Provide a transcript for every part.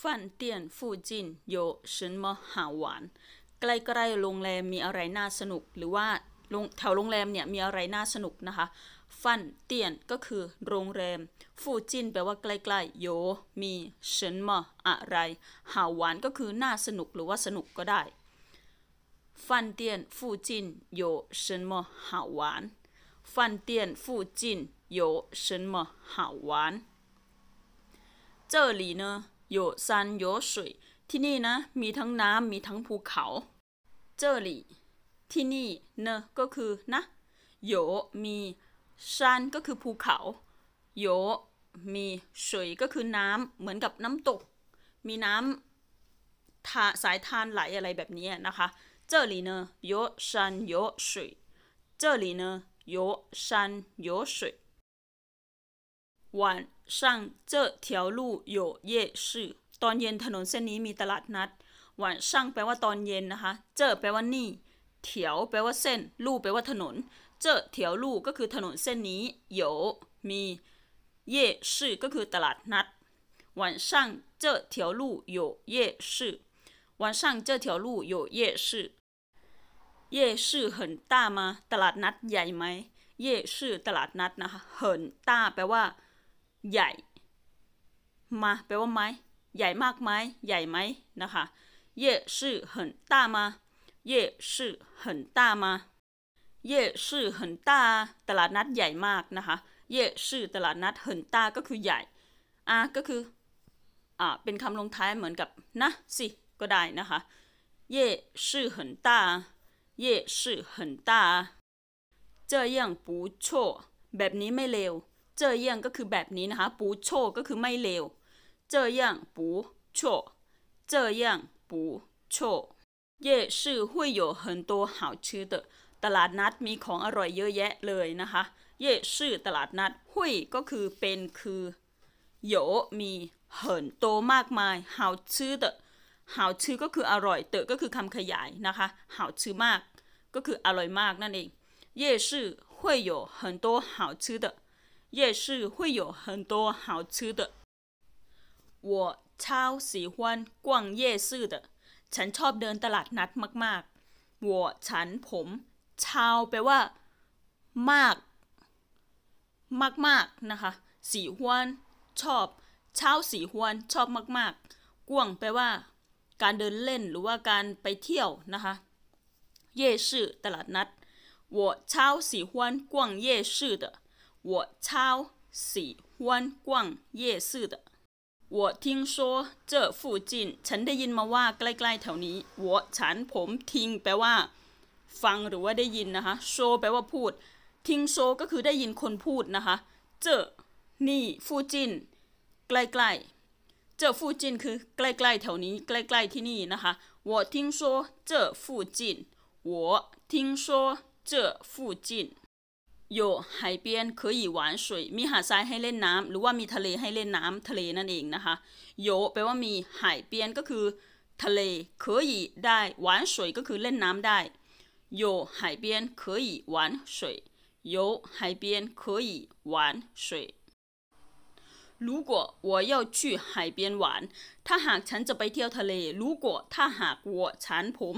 ฟันเตียนฟูจินโยชนมหาหวานใกล้ๆโรงแรมมีอะไรน่าสนุกหรือว่าแถวโรงแรมเนี่ยมีอะไรน่าสนุกนะคะฟันเตียนก็คือโรงแรมฟูจินแปลว่าใกล้ๆโยมีชินมะอะไรหาหวานก็คือน่าสนุกหรือว่าสนุกก็ได้ฟันเตียนฟูจินโยชินมอหาหวานฟันเตียนฟูจินโยนมหาห么ี玩？这里呢โยซันโยสุยที่นี่นะ มีทั้งน้ำมีทั้งภูเขา เจอหลี่ ที่นี่เนก็คือนะโยมีซันก็คือภูเขาโยมีสุยก็คือน้ำเหมือนกับน้ำตก มีน้ำทาสายทานไหลอะไรแบบนี้นะคะ เจอหลี่เนโยซันโยสุยเจอหลี่เนโยซันโยสุยว上这条路有夜市ตอนเย็นถนนเส้นนี้มีตลาดนัด วันช่างแปลว่าตอนเย็นนะคะ เจอแปลว่านี่เถียวแปลว่าเส้น ลู่แปลว่าถนน เจอเถียวลู่ก็คือถนนเส้นนี้有มีเย่ื่อก็คือตลาดนัด晚า这条路有夜市晚ย这条路有夜市เย่ชื่อเหินต้ามาตลาดนัดใหญ่ไหมเย่ชื่อตลาดนัดนะคะเหินต้าแปลว่าใหญ่มาแปลว่าไหมใหญ่มากไหมใหญ่ไหมนะคะ夜市很大吗夜市很大吗เย่ชื่อเหินต้าตลาดนัดใหญ่มากนะคะเย่ชื่อตลาดนัดเหินต้าก็คือใหญ่อ่ะก็คืออ่ะเป็นคำลงท้ายเหมือนกับ นะ สิ ก็ได้นะคะเย่ชื่อเหินต้าเย่ชื่อเหินต้า这样不错แบบนี้ไม่เลว这จอย่งก็คือแบบนี้นะคะ ปูโชก็คือไม่เลวเจอ错，ย样่错。งปูโชเจอย่งปูโช夜市会有很多好吃的ตลาดนัดมีของอร่อยเยอะแยะเลยนะคะ เย่ชื่อตลาดนัดหุยก็คือ เป็นคือโยมีเหินโตมากมายหาวชื่อเตะหาวชื่อก็คืออร่อยเตอก็คือคำขยายนะคะหาวชื่อมากก็คืออร่อยมากนั่นเองเย่ชื่อหุยโยเหินโตหาวชื่อเต夜市会有很多好吃的。我超喜欢逛夜市的ฉันชอบเดินตลาดนัดมากๆ我ฉันผม ชาวแปลว่ามากมากๆนะคะสีฮวนชอบเช้าสีฮวนชอบมากๆกว่วงแปลว่าการเดินเล่นหรือว่าการไปเที่ยวนะคะเย่ชื่อตลาดนัด我超喜欢逛夜市的我超喜欢逛夜市的。我听说这附近ฉันได้ยินมาว่าใกล้ๆแถวนี้我ฉันผมทิ้งแปลว่าฟังหรือว่าได้ยินนะคะโซแปลว่าพูดทิ้งโซก็คือได้ยินคนพูดนะคะเจอนี่ฟูจินใกล้ๆเจอฟูจินคือใกล้ๆแถวนี้ใกล้ๆที่นี่นะคะ我听说这附近我听说这附近โยไฮเปียนเคยหวานสวย มีหาดทรายให้เล่นน้ำหรือว่ามีทะเลให้เล่นน้ำทะเลนั่นเองนะคะ โยแปลว่ามีไฮเปียนก็คือ ทะเลเคยได้หวานสวยก็คือเล่นน้ำได้ โยไฮเปียนเคยหวานสวยโยไฮเปียนเคยหวานสวย如果我要去海边玩ถ้าหากฉันจะไปเที่ยวทะเล如果ถ้าหาก我ฉันผม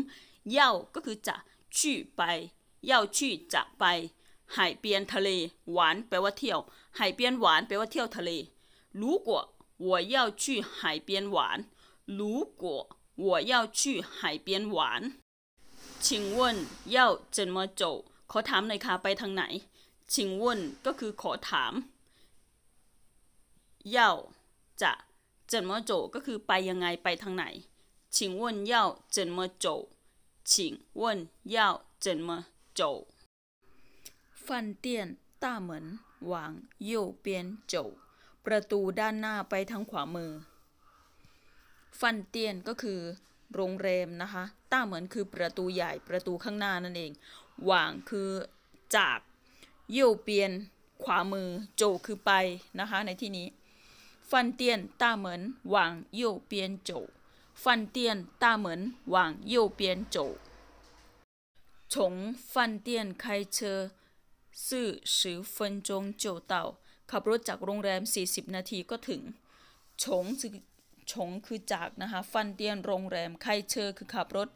要ก็คือจะ去ไป要去จะไปหายเปียนทะเลหวานแปลว่าเที่ยวหายเปียนหวานแปลว่าเที่ยวทะเล如果我要去海边玩如果我要去海边玩请问要怎ว่เ่าเมขอถามหน่อยค่ะไปทางไหน请问เว่ก็คือขอถามเ่าจะเจ走ก็คือไปยังไงไปทางไหน请问要เว่请เ要่า走จว่เาฟันเตี้ยนต้าเหมินหวางโยเปียนโจประตูด้านหน้าไปทางขวามือ ฟันเตียนก็คือ โรงแรมนะคะต้าเหมือนคือประตูใหญ่ ประตูข้างหน้านั่นเอง หว่างคือจากโยเปียน ขวามือโจคือไปนะคะ ในที่นี้ฟันเตียนต้าเหมือนหว่างโยเปียนโจฟันเตียนต้าเหมือนหว่างโยเปียนโจ从饭店开车ซื่อสือเฟินจงเจียวเต่าขับรถจากโรงแรม 40 นาทีก็ถึงชงคือชงคือจากนะคะฟันเตียนโรงแรมไคเชอคือขับรถ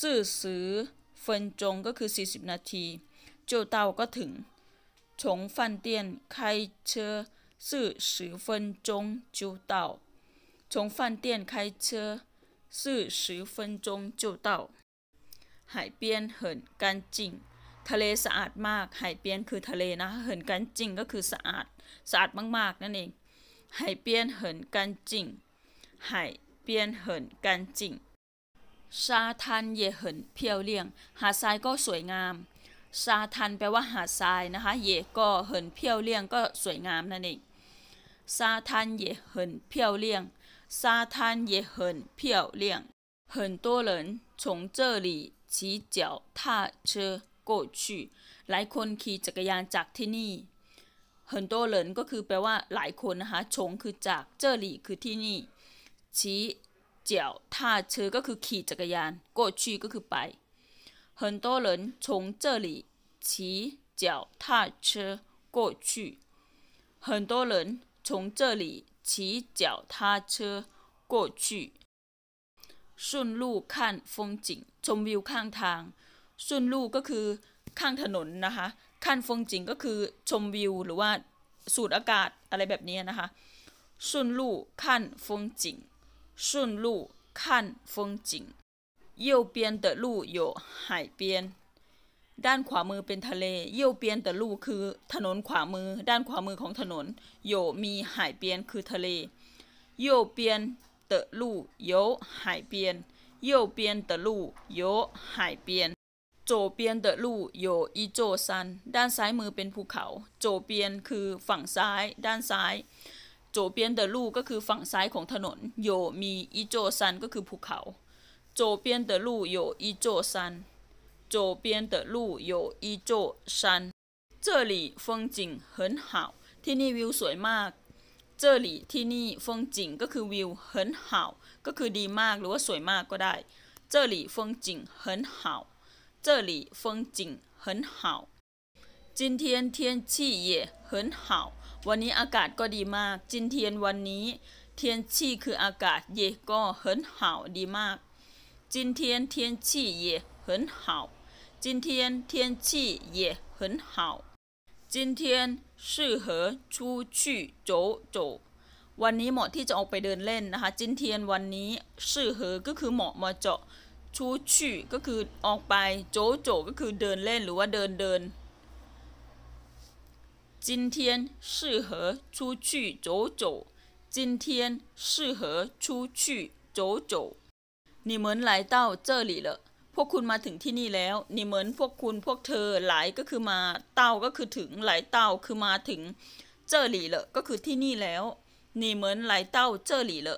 ซื่อสือเฟินจงก็คือ 40 นาทีเจียวเต่าก็ถึงชงฟันเตียนไคเชอซื่อสือเฟินจงเจียวเต่าชงฟันเตียนไคเชอซื่อสือเฟินจงเจียวเต่า海边很干净。ทะเลสะอาดมากไหเปียนคือทะเลนะ เหินกันจิงก็คือ สะอาด สะอาดมากๆนั่นเองไหเปียนเหินกันจิงไหเปียนเหินกันจิงซาทันเยเหินเพียวเลี่ยงหาดทรายก็สวยงามซาทันแปลว่าหาดทรายนะคะ เยก็เหินเพียวเลี่ยงก็สวยงามนั่นเองซาทันเยเหินเพียวเลี่ยงซาทันเยเหินเพียวเลี่ยง很多人从这里骑脚踏车กชหลายคนขี่จักรยานจากที่นี่เฮินโตเหลินก็คือแปลว่าหลายคนนะคะชงคือจากเจอหลี่คือที่นี่ชี้เจียวท่าเชอก็คือขี่จักรยานโกชีก็คือไปเฮินโตเหลินชงเจอหลี่ชี้เจียวท่าเชื้อโกชี很多人从这里骑脚踏车过去顺路看风景ชมวิวข้างทางซุนลู่ก็คือข้างถนนนะคะขั้นฟงจิงก็คือชมวิวหรือว่าสูดอากาศอะไรแบบนี้นะคะซุนลู่ขั้นฟงจิงซุนลู่ขั้นฟงจิงเยี่ยวเปียนเตอลู่โยหายเปียนด้านขวามือเป็นทะเลเยี่ยวเปียนแต่ลู่คือถนนขวามือ ด้านขวามือของถนนโยมีหายเปียนคือทะเลเยี่ยวเปียนแต่ลู่โยหายเปียนเยี่ยวเปียนแต่ลู่โยหายเปียน左จเปียนเดลู่โยอีโจซันด้านซ้ายมือเป็นภูเขาโจเปียนคือฝั่งซ้ายด้านซ้ายโจเปียนเดลู่ก็คือฝั่งซ้ายของถนนโยมีอีโจซันก็คือภูเขาโจเปียนเดลู่โยอีโจซันโจเปียนเดลู่โยอีโจซัน这里风景很好ที่นี่วิวสวยมากเจอหลี่ที่นี่ฟงจิงก็คือวิวเหินเห่าก็คือดีมากหรือว่าสวยมากก็ได้เจอหลี่ฟงจิงเหินเห่า这里风景很好今天天气也很好วันนี้อากาศก็ดีมาก今天วันนี้天气คืออากาศเย่ก็很好ดีมาก今天天气也很好。今天天气也很好。今天适合出去走走。วันนี้เหมาะที่จะออกไปเดินเล่นนะคะจินเทียนวันนี้ชื่อเหอก็คือเหมาะมาเจาะชูชีก็คือออกไปโจโจก็คือเดินเล่นหรือว่าเดินเดิน今天适合出去走走今天适合出去走走你们来到这里了พวกคุณมาถึงที่นี่แล้วนี่เหมือนพวกคุณพวกเธอหลายก็คือมาเต้าก็คือถึงหลายเต้าคือมาถึงเจอหลี่เลก็คือที่นี่แล้วนี่เหมือนหลายเต้าเจอหลี่เล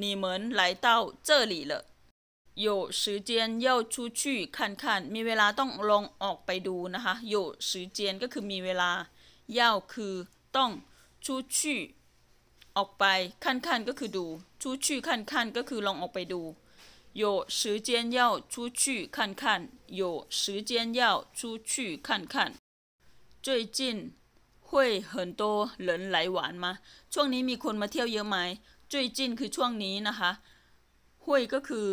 นี่เหมือนหลายเต้าเจอหลี่เล有时间要出去看看มีเวลาต้องลองออกไปดูนะคะ有时间ก็คือมีเวลาเยาคือต้อง出去ออกไปคันคันก็คือดู出去คันคันก็คือลองออกไปดู有时间要出去看看有时间要出去看看最近会很多人来玩吗ช่วงนี้มีคนมาเที่ยวเยอะไหม最近คือช่วงนี้นะคะห้วยก็คือ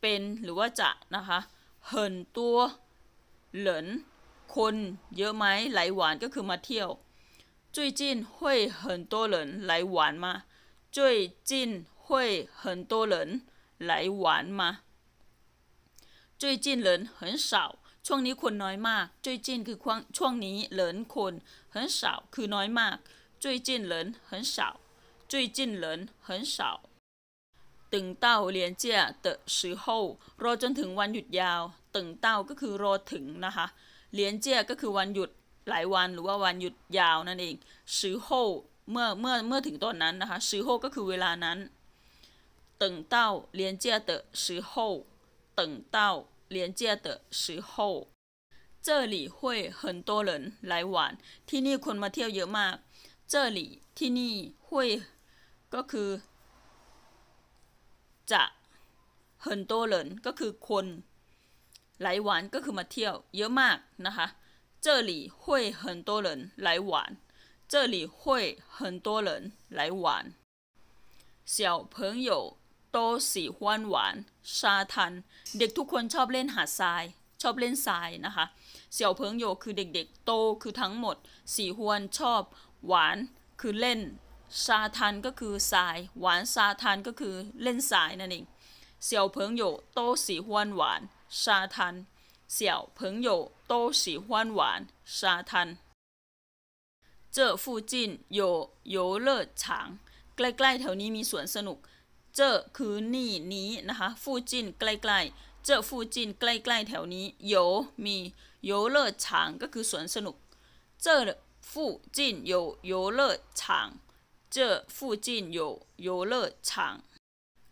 เป็นหรือว่าจะนะคะเหินตัวเหลินคนเยอะไหมไหลหวานก็คือมาเที่ยว最近会很多人来玩吗最近会很多人来玩吗最近人很少ช่วงนี้คนน้อยมากจุยจินคือช่วงนี้เหลินคนเหินสาวคือน้อยมากจุยจินเหลินเหินสาวจุยจินเหลินเหินสาวตึงเต้าเรียนเจียเตะซือโฮรอจนถึงวันหยุดยาวตึงเต้าก็คือรอถึงนะคะเรียนเจียก็คือวันหยุดหลายวันหรือว่าวันหยุดยาวนั่นเองซือโฮเมื่อเมื่อเมื่อถึงตอนนั้นนะคะซือโฮก็คือเวลานั้นตึงเต้าเรียนเจียเตอซือโฮตึงเต้าเรียนเจียเตอซือโฮเจอหลี่ห้วยเหินโตเหินหลายวนที่นี่คนมาเที่ยวเยอะมากเจหลี่ที่นี่ห้วยก็คือจะเฮินโตเหรินก็คือ คนหลหวานก็คือมาเที่ยวเยอะมากนะคะเจอหลี่หุยเฮนโตเหลินหลหวานเจอหลี่หุยเฮนโตเหินหลหวาน小朋友都喜欢玩沙滩เด็กทุกคนชอบเล่นหาดทรายชอบเล่นทรายนะคะเสี่ยวเพิงโยคือเด็กๆโตคือทั้งหมดสีหวนชอบหวานคือเล่นซาทันก็คือสายหวานซาทันก็คือเล่นสายนั่นเองเสี่ยวเพิงโยโตสีหวานหวานซาทันเสี่ยวเพิงโยโตสีหวานหวานซาทันเจ้อฟูจินโยโยเลิศฉางใกล้ๆแถวนี้มีสวนสนุกเจ้อคือนี่นี้นะคะฟูจินใกล้ๆเจ้อฟูจินใกล้ๆแถวนี้โยมีโยเลิศฉางก็คือสวนสนุกเจ้อฟูจินโยโยเลิศฉาง这附近有游乐场，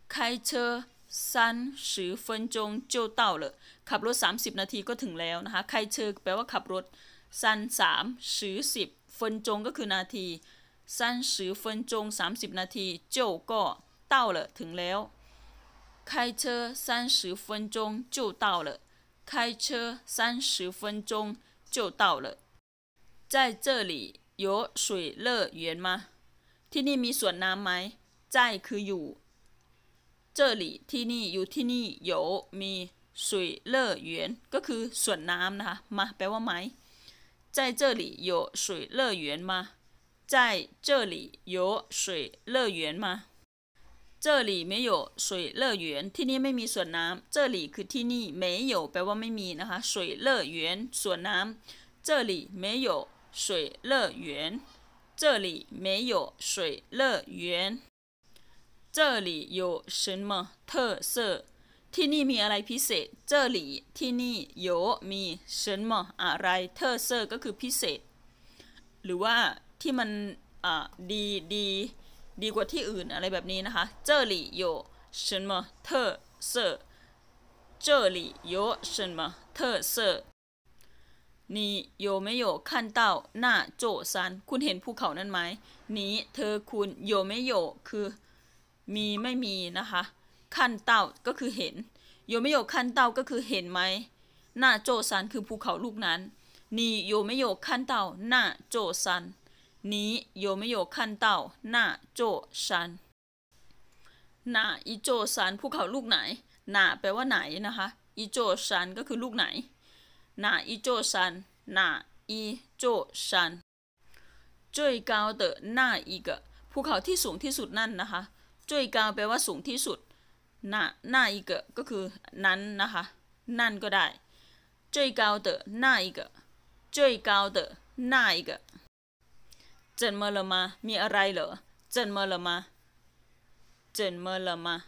开车三十分钟就到了。ขับรถสสามิบนาทีก็ถึงแล้วนะคะ开车แปลว่าขับรถสั้นสามสิบสิบฟินจงก็คือนาทีสั้นสิบฟินจงสามสิบนาทีเจ้าก็เต้าเลยถึงแล้ว开车三十分钟就到了开车三十分钟就到了在这里有水乐园吗？ที่นี่มีสวนน้ำไหมใจคืออยู่这里ที่นี่อยู่ที่นี่有มี水乐园ก็คือสวนน้ำนะคะมาแปลว่าไหม在这里有水乐园吗在这里有水乐园吗这里没有水乐园ที่นี่ไม่มีสวนน้ำ这里คือที่นี่没有แปลว่าไม่มีนะคะ水乐园สวนน้ำ这里没有水乐园这里没有水乐园这里有什么特色ที่นี่มีอะไรพิเศษเจอหลี่ที่นี่โยมีเฉิมออะไรเทอเซอร์ก็คือพิเศษ หรือว่าที่มันดีดี ดีกว่าที่อื่น อะไรแบบนี้นะคะ เจอหลี่โยเชินมอเทอร์เซอร์เจอหลี่โยเชินมอเทอร์เซอร์นี่โยไม่โยขั้นเต้าหน้าโจซันคุณเห็นภูเขานั้นไหม นี้เธอคุณโยไม่โยคือมีไม่มีนะคะขั้นเต้าก็คือเห็นโยไม่โยขั้นเต้าก็คือเห็นไหมหน้าโจซันคือภูเขาลูกนั้นนี่โยไม่โยขั้นเต้าหน้าโจซันนี้โยไม่โยขั้นเต้าหน้าโจซันหน้าอิโจซันภูเขาลูกไหนหน้าแปลว่าไหนนะคะอิโจซันก็คือลูกไหน哪一座山？哪一座山？最高的那一个ภูเขาที่สูงที่สุดนั่นนะคะ最高แปลว่าสูงที่สุดน่าน่าอีกก็คือนั้นนะคะนั่นก็ได้最高的那一个最高的那一个怎么了吗มีอะไรเหรอ怎么了吗怎么了吗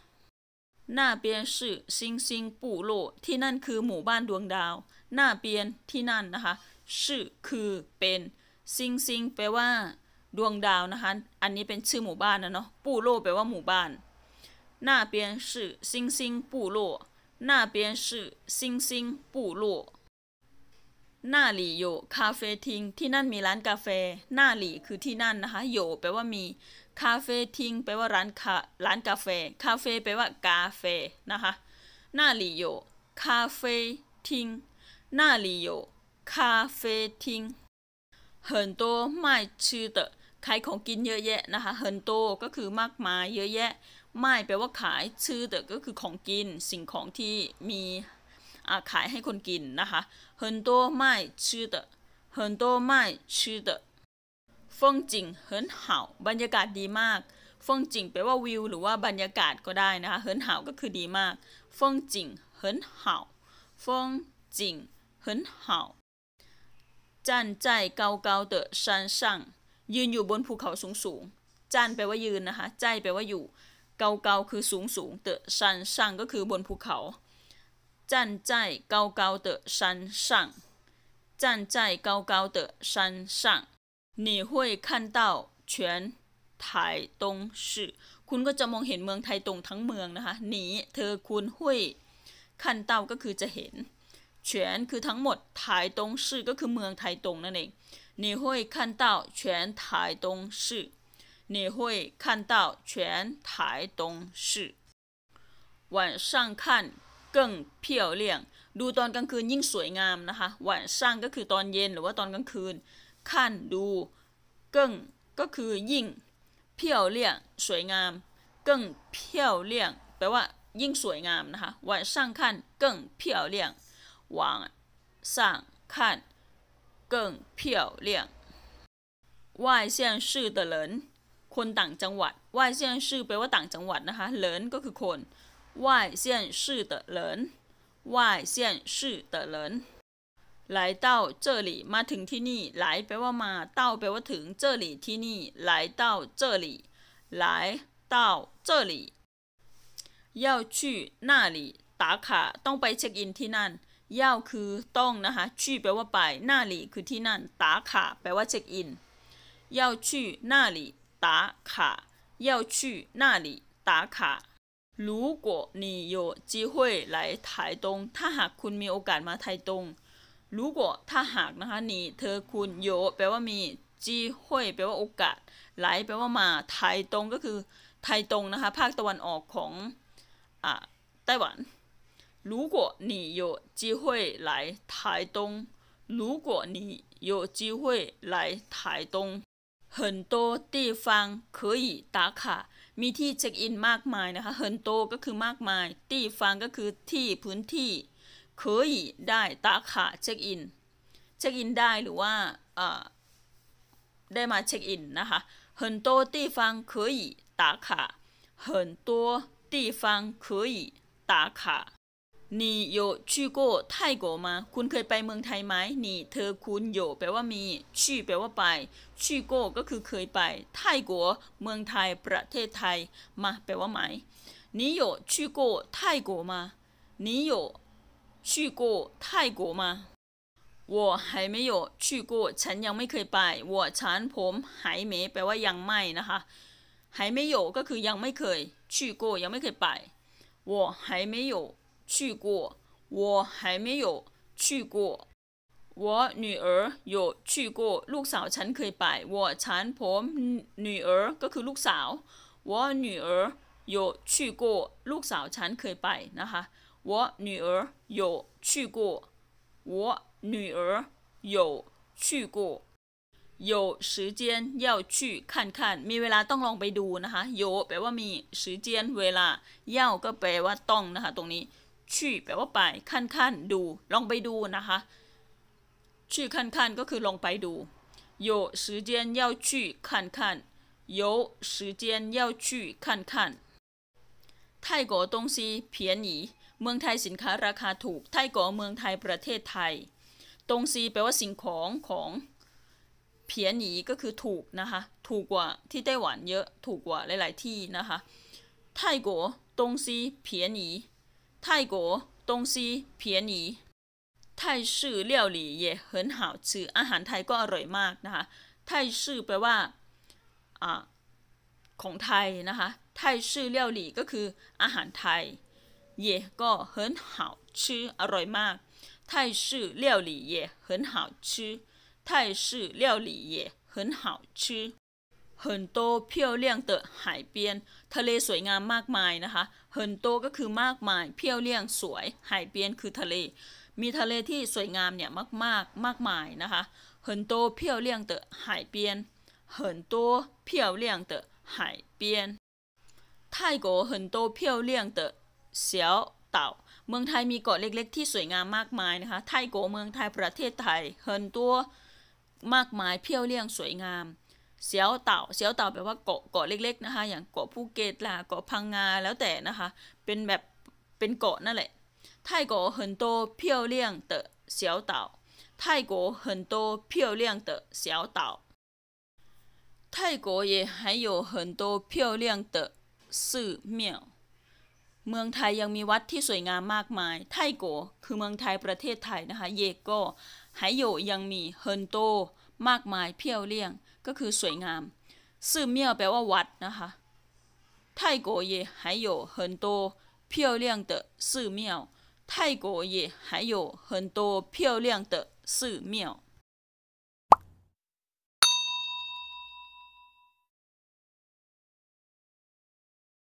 那边是星星部落ที่นั่นคือหมู่บ้านดวงดาวหน้าเปียนที่นั่นนะคะ ชื่อคือเป็นซิงซิงแปลว่าดวงดาวนะคะ อันนี้เป็นชื่อหมู่บ้านนะเนาะ ปู่โลแปลว่าหมู่บ้านหน้าเปียนชื่อซิงซิงปู่โลหน้าเปียนชื่อซิงซิงปู่โลหน้าหลี่โยคาเฟ่ทิง ที่นั่นมีร้านกาแฟ หน้าหลี่คือที่นั่นนะคะโยแปลว่ามีคาเฟ่ทิงแปลว่าร้านคา ร้านกาแฟ คาเฟ่แปลว่ากาแฟนะคะหน้าหลี่โยคาเฟ่ทิง那里有咖啡厅很多卖吃的ขายของกินเยอะแยะนะคะ很ฮโก็คือมากมายเยอะแยะ ไม่แปลว่าขายชื่อเก็คือของกิน สิ่งของที่มีขายให้คนกินนะคะ很ฮ卖吃โ很多卖吃ชื่อฮโชื่อฟงจิงเฮินเห่าบรรยากาศดีมากฟงจิงแปลว่าวิว หรือว่าบรรยากาศก็ได้นะคะเฮินเห่าก็คือดีมากฟงจิงเฮินเห่าฟงจิง很好站在高高的山上ยืนอยู่บนภูเขาสูงสูงจันแปลว่ายืนนะคะใจแปลว่าอยู่เกาเกาคือสูงสูงเตอะชันช่างก็คือบนภูเขาจันใจเกาเกาเตอชันช่างจันใจเกาเกาเตอชันช่าง你会看到全台东市คุณก็จะมองเห็นเมืองไทยตรงทั้งเมืองนะคะหนีเธอคุณหวยคันเต้าก็คือจะเห็นเฉียนคือทั้งหมดไถตงชื่อก็คือเมืองไถตงนั่นเอง你会看到全台东市你会看到全台东市晚上看更漂亮ดูตอนกลางคืนยิ่งสวยงามนะคะวันร้างก็คือตอนเย็นหรือว่าตอนกลางคืนขั้นดูกึ่งก็คือยิ่งเพียวเลี่ยงสวยงามกึ่งเพียวเลี่ยงแปลว่ายิ่งสวยงามนะคะวันร้างขั้นกึ่งเพียวเลี่ยง网上看更漂亮外เซียนชื่อคนต่างจังหวัด外่าเซียนชืแปลว่าต่างจังหวัดนะคะเนก็คือคน外่ายเซียนชื่อเเซียนชื่อเตลิมาถึงที่นี่来แปลว่ามา到แปลว่าถึง这里ที่นี่来到这里来到这里要去那里打卡ต้องไปเช็คอินที่นั่นเย่าคือต้องนะคะชี่แปลว่าไป หน้าหลีคือที่นั่นตาขาแปลว่าเช็คอินเย่าชี่หน้าหลีตาขาเย่าชี่หน้าหลีตาขา如果你有机会来台东ถ้าหากคุณมีโอกาสมาไทยตรง如果ถ้าหากนะคะนี่เธอคุณโยแปลว่ามีจีห้วยแปลว่าโอกาส ไหลแปลว่ามาไทยตรงก็คือไทยตรงนะคะภาคตะวันออกของอ่าไต้หวัน如果你有机会来台东，如果你有机会来台东，很多地方可以打卡มีที่เช็คอินมากมายนะคะ很多ก็คือมากมายที่ฟังก็คือที่พื้นที่可以ได้打卡เช็คอินเช็คอินได้หรือว่าได้มาเช็คอินนะคะ很多地方可以打卡很多地方可以打卡นี่โยชื่อโก้ไทโกมาคุณเคยไปเมืองไทยไหมนี่เธอคุณโยแปลว่ามีชื่อแปลว่าไปชื่อโก้ก็คือเคยไปไทโกเมืองไทยประเทศไทยมาแปลว่าไหมนี่โยชื่อโก้ไทโกมานี่โยชื่อโก้ไทโกมา我还没有去过ฉันยังไม่เคยไป我ฉันผม还没แปลว่ายังไม่นะคะ还没ย有ก็คือยังไม่เคย去过ยังไม่เคยไป我还没有去过，我还没有去过。我女儿有去过，陆嫂才可以摆。我残婆女儿个去陆嫂，我女儿有去过，陆嫂才可以摆。呐哈，我女儿有去过，我女儿有去过。有时间要去看看。มีเวลาต้องลองไปดูนะคะ有，แปลว่ามีซืเวลาก็แปลว่าต้องนะคะตรงนี้ชื่อแปลว่าไปขั้นขั้นดู ลองไปดูนะคะชื่อขั้นขั้นก็คือลองไปดู有时间要去看看有时间要去看看ไทยก便อตงซีเพียนหีเมืองไทยสินค้าราคาถูก ไทยก๋อเมืองไทยประเทศไทยตงซีแปลว่าสิ่งของของเพียนหีก็คือถูกนะคะ ถูกกว่าที่ไต้หวันเยอะ ถูกกว่าหลาย ๆที่นะคะไทยก๋อตงซีเพียนหนี泰国东西便宜，泰式料理也很好吃。阿汉泰国阿瑞嘛，呐泰式白话啊，康泰呐泰式料理个就阿汉泰也，很好吃。阿瑞嘛，泰式料理也很好吃，泰式料理也很好吃。เฮินโตเพียวเลี่ยงเตอะหายเปียนทะเลสวยงามมากมายนะคะเฮินโตก็คือมากมายเพียวเลี่ยงสวยหายเปียนคือทะเลมีทะเลที่สวยงามเนี่ยมากๆมากมายนะคะเฮินโตเพียวเลี่ยงเตอะหายเปียนเฮินโตเพียวเลี่ยงเตอะหายเปียนไทยโกเฮินโตเพียวเลี่ยงเตอะเสียวเต่าเมืองไทยมีเกาะเล็กๆที่สวยงามมากมายนะคะไทยโกเมืองไทยประเทศไทยเฮินตมากมายเพียวเลี่ยงสวยงามเสียวเต่าเสียวเต่าแปลว่าเกาะเกาะเล็กๆ นะคะ อย่างเกาะภูเก็ตล่ะเกาะพังงา แล้วแต่นะคะ เป็นแบบ เป็นเกาะนั่นแหละไทยเกาะเหินโตเพียวเลี่ยง也还有很多漂亮的寺庙เมืองไทยยังมีวัดที่สวยงามมากมาย ไทโกคือเมืองไทยประเทศไทยนะคะ เยโกไฮโยยังมีเฮนโตมากมายเพียวเลี่ยงก็คือสวยงาม，寺庙แปลว่าวัดนะคะ。泰国也还有很多漂亮的寺庙，泰国也还有很多漂亮的寺庙。